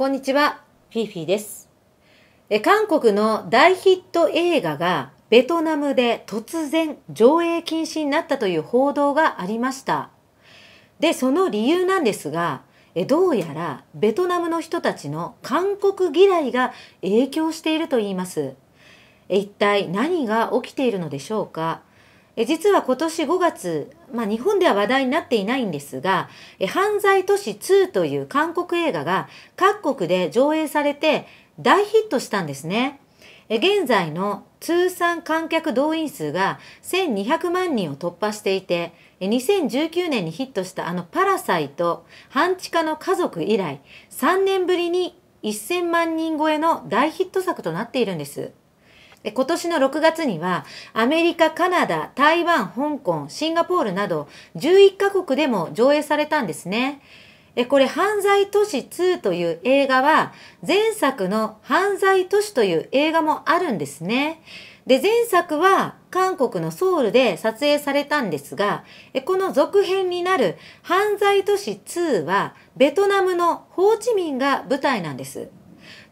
こんにちは、フィフィです。え韓国の大ヒット映画がベトナムで突然上映禁止になったという報道がありました。で、その理由なんですが、えどうやらベトナムの人たちの韓国嫌いが影響していると言います。え一体何が起きているのでしょうかえ実は今年5月、まあ、日本では話題になっていないんですが「え犯罪都市2」という韓国映画が各国で上映されて大ヒットしたんですね。え現在の通算観客動員数が1200万人を突破していて2019年にヒットしたあの「パラサイト半地下の家族」以来3年ぶりに1000万人超えの大ヒット作となっているんです。で今年の6月にはアメリカ、カナダ、台湾、香港、シンガポールなど11カ国でも上映されたんですね。え、これ犯罪都市2という映画は前作の犯罪都市という映画もあるんですね。で前作は韓国のソウルで撮影されたんですが、この続編になる犯罪都市2はベトナムのホーチミンが舞台なんです。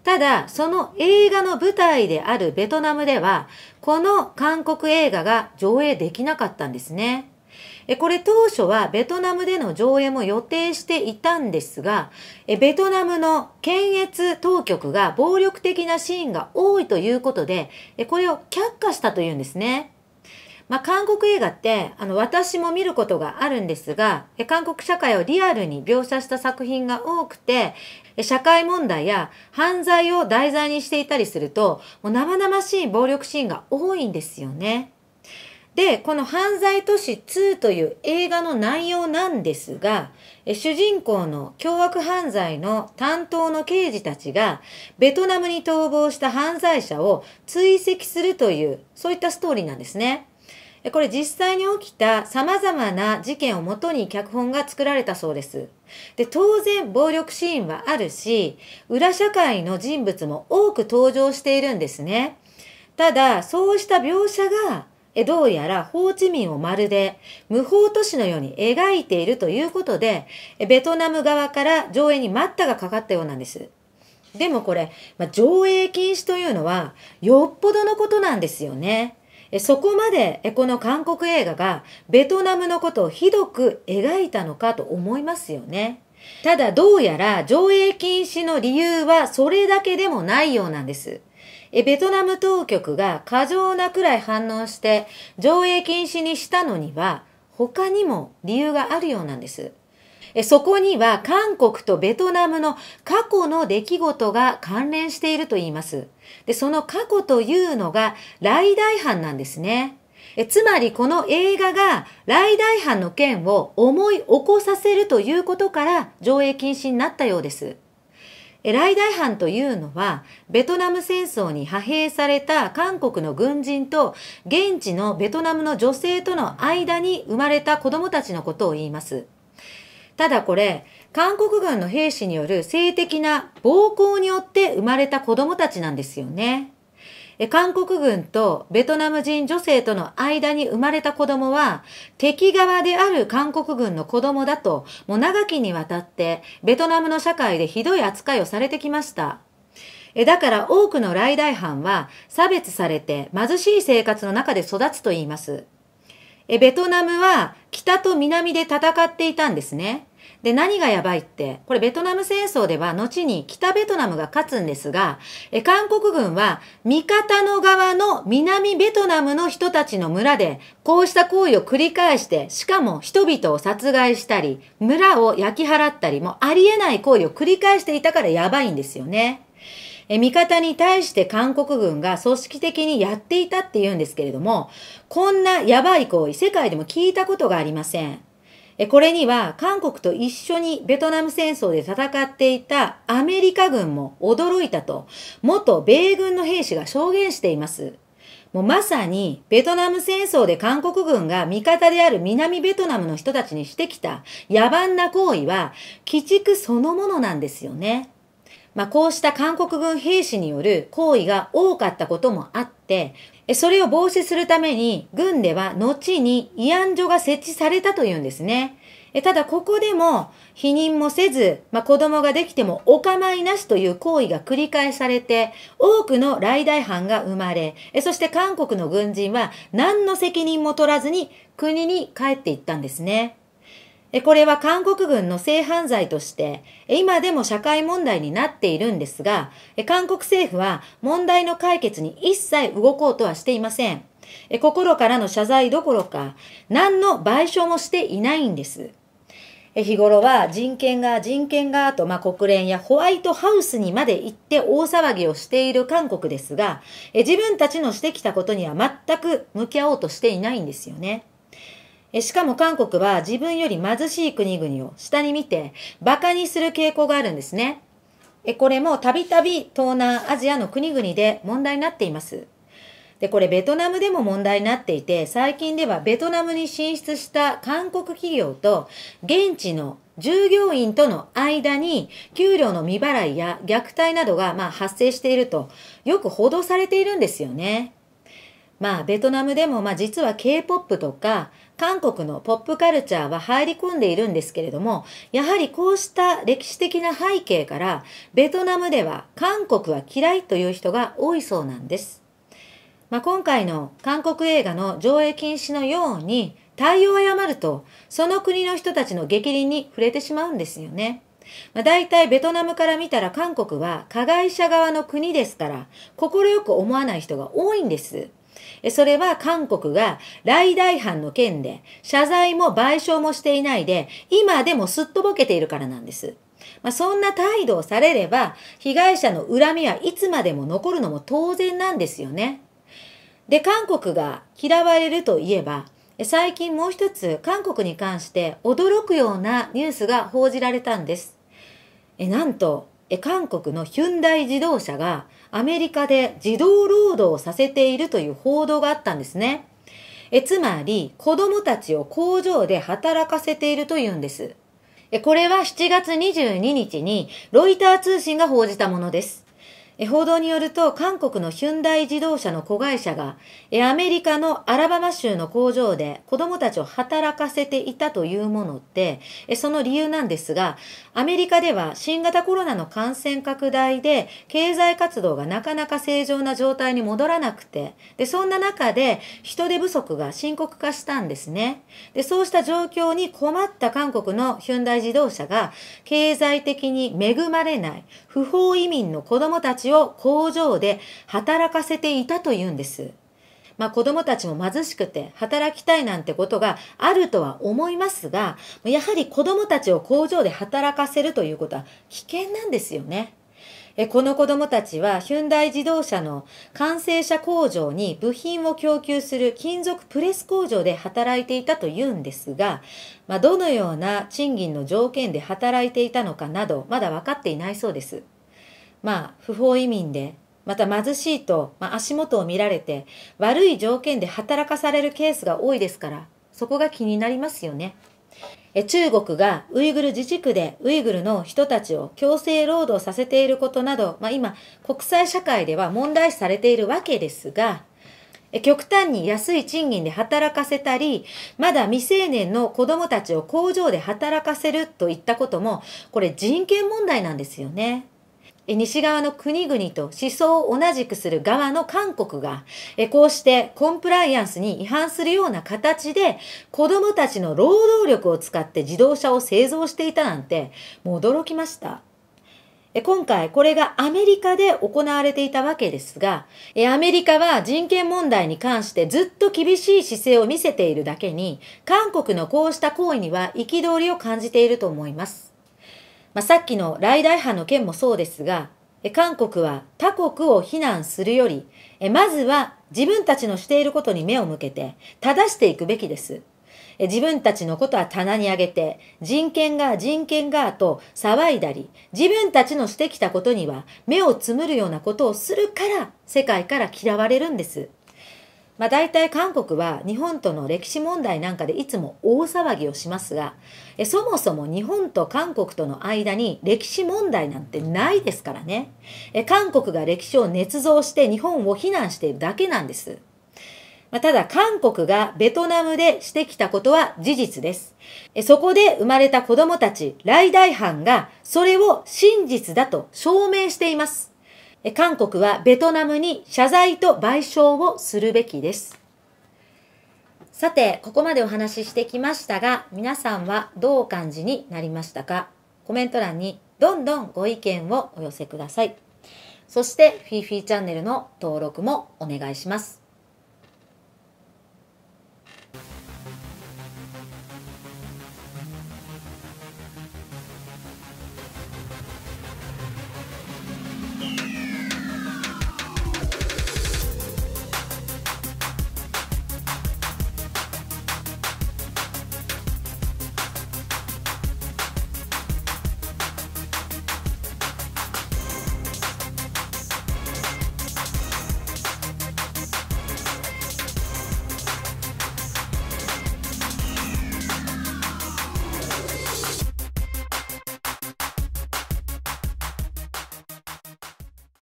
ただ、その映画の舞台であるベトナムでは、この韓国映画が上映できなかったんですね。これ当初はベトナムでの上映も予定していたんですが、ベトナムの検閲当局が暴力的なシーンが多いということで、これを却下したというんですね。まあ、韓国映画ってあの私も見ることがあるんですが韓国社会をリアルに描写した作品が多くて社会問題や犯罪を題材にしていたりするともう生々しい暴力シーンが多いんですよね。で、この犯罪都市2という映画の内容なんですが、主人公の凶悪犯罪の担当の刑事たちが、ベトナムに逃亡した犯罪者を追跡するという、そういったストーリーなんですね。これ実際に起きた様々な事件をもとに脚本が作られたそうです。で、当然暴力シーンはあるし、裏社会の人物も多く登場しているんですね。ただ、そうした描写が、どうやらホーチミンをまるで無法都市のように描いているということで、ベトナム側から上映に待ったがかかったようなんです。でもこれ、まあ、上映禁止というのはよっぽどのことなんですよね。そこまでこの韓国映画がベトナムのことをひどく描いたのかと思いますよね。ただどうやら上映禁止の理由はそれだけでもないようなんです。ベトナム当局が過剰なくらい反応して上映禁止にしたのには他にも理由があるようなんです。えそこには韓国とベトナムの過去の出来事が関連していると言います。で、その過去というのが来大犯なんですね。えつまりこの映画が来大犯の件を思い起こさせるということから上映禁止になったようです。来大藩というのは、ベトナム戦争に派兵された韓国の軍人と、現地のベトナムの女性との間に生まれた子供たちのことを言います。ただこれ、韓国軍の兵士による性的な暴行によって生まれた子供たちなんですよね。韓国軍とベトナム人女性との間に生まれた子供は敵側である韓国軍の子供だともう長きにわたってベトナムの社会でひどい扱いをされてきました。だから多くの来大犯は差別されて貧しい生活の中で育つと言います。ベトナムは北と南で戦っていたんですね。で、何がやばいって、これベトナム戦争では後に北ベトナムが勝つんですが、え韓国軍は味方の側の南ベトナムの人たちの村で、こうした行為を繰り返して、しかも人々を殺害したり、村を焼き払ったりもありえない行為を繰り返していたからやばいんですよね。え味方に対して韓国軍が組織的にやっていたっていうんですけれども、こんなやばい行為、世界でも聞いたことがありません。これには韓国と一緒にベトナム戦争で戦っていたアメリカ軍も驚いたと元米軍の兵士が証言しています。もうまさにベトナム戦争で韓国軍が味方である南ベトナムの人たちにしてきた野蛮な行為は鬼畜そのものなんですよね。まあ、こうした韓国軍兵士による行為が多かったこともあって、それを防止するために軍では後に慰安所が設置されたというんですね。ただここでも否認もせず、まあ、子供ができてもお構いなしという行為が繰り返されて、多くの来大犯が生まれ、そして韓国の軍人は何の責任も取らずに国に帰っていったんですね。これは韓国軍の性犯罪として、今でも社会問題になっているんですが、韓国政府は問題の解決に一切動こうとはしていません。心からの謝罪どころか、何の賠償もしていないんです。日頃は人権が人権がと、まあ、国連やホワイトハウスにまで行って大騒ぎをしている韓国ですが、自分たちのしてきたことには全く向き合おうとしていないんですよね。しかも韓国は自分より貧しい国々を下に見て馬鹿にする傾向があるんですね。これもたびたび東南アジアの国々で問題になっています。で、これベトナムでも問題になっていて、最近ではベトナムに進出した韓国企業と現地の従業員との間に給料の未払いや虐待などがま発生しているとよく報道されているんですよね。まあベトナムでもまあ実は K-POP とか韓国のポップカルチャーは入り込んでいるんですけれども、やはりこうした歴史的な背景から、ベトナムでは韓国は嫌いという人が多いそうなんです。まあ、今回の韓国映画の上映禁止のように、対応を誤ると、その国の人たちの逆鱗に触れてしまうんですよね。まあ、大体ベトナムから見たら韓国は加害者側の国ですから、快く思わない人が多いんです。それは韓国が来大犯の件で謝罪も賠償もしていないで、今でもすっとぼけているからなんです。まあ、そんな態度をされれば、被害者の恨みはいつまでも残るのも当然なんですよね。で、韓国が嫌われるといえば、最近もう一つ韓国に関して驚くようなニュースが報じられたんです。えなんとえ、韓国のヒュンダイ自動車がアメリカで児童労働をさせているという報道があったんですね。えつまり、子供たちを工場で働かせているというんです。これは7月22日にロイター通信が報じたものです。報道によると、韓国のヒュンダイ自動車の子会社が、アメリカのアラバマ州の工場で子供たちを働かせていたというもので、その理由なんですが、アメリカでは新型コロナの感染拡大で、経済活動がなかなか正常な状態に戻らなくて、でそんな中で人手不足が深刻化したんですね。でそうした状況に困った韓国のヒュンダイ自動車が、経済的に恵まれない不法移民の子供たちちを工場で働かせていたというんです。まあ子供たちも貧しくて働きたいなんてことがあるとは思いますが、やはり子供たちを工場で働かせるということは危険なんですよね。えこの子供たちはヒュンダイ自動車の完成車工場に部品を供給する金属プレス工場で働いていたというんですが、まあ、どのような賃金の条件で働いていたのかなどまだ分かっていないそうです。まあ、不法移民で、また貧しいと、まあ、足元を見られて、悪い条件で働かされるケースが多いですから、そこが気になりますよね。え中国がウイグル自治区でウイグルの人たちを強制労働させていることなど、まあ、今国際社会では問題視されているわけですが極端に安い賃金で働かせたりまだ未成年の子どもたちを工場で働かせるといったこともこれ人権問題なんですよね。西側の国々と思想を同じくする側の韓国が、こうしてコンプライアンスに違反するような形で子供たちの労働力を使って自動車を製造していたなんて、もう驚きました。今回これがアメリカで行われていたわけですが、アメリカは人権問題に関してずっと厳しい姿勢を見せているだけに、韓国のこうした行為には憤りを感じていると思います。まあ、さっきの来大派の件もそうですが、韓国は他国を非難するより、まずは自分たちのしていることに目を向けて、正していくべきです。自分たちのことは棚に上げて、人権が人権がと騒いだり、自分たちのしてきたことには目をつむるようなことをするから、世界から嫌われるんです。まあ、大体韓国は日本との歴史問題なんかでいつも大騒ぎをしますがえそもそも日本と韓国との間に歴史問題なんてないですからねえ韓国が歴史を捏造して日本を非難しているだけなんです。まあ、ただ韓国がベトナムでしてきたことは事実です。そこで生まれた子供たち、来大藩がそれを真実だと証明しています。韓国はベトナムに謝罪と賠償をするべきです。さて、ここまでお話ししてきましたが、皆さんはどうお感じになりましたかコメント欄にどんどんご意見をお寄せください。そして、フィーフィーチャンネルの登録もお願いします。